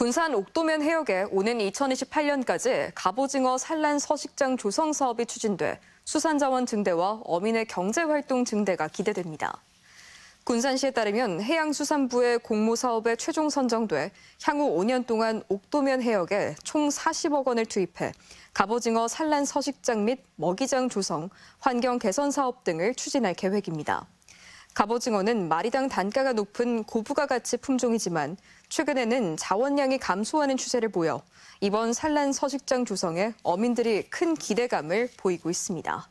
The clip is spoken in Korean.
군산 옥도면 해역에 오는 2028년까지 갑오징어 산란 서식장 조성 사업이 추진돼 수산자원 증대와 어민의 경제활동 증대가 기대됩니다. 군산시에 따르면 해양수산부의 공모사업에 최종 선정돼 향후 5년 동안 옥도면 해역에 총 40억 원을 투입해 갑오징어 산란 서식장 및 먹이장 조성, 환경 개선 사업 등을 추진할 계획입니다. 갑오징어는 마리당 단가가 높은 고부가 가치 품종이지만 최근에는 자원량이 감소하는 추세를 보여 이번 산란 서식장 조성에 어민들이 큰 기대감을 보이고 있습니다.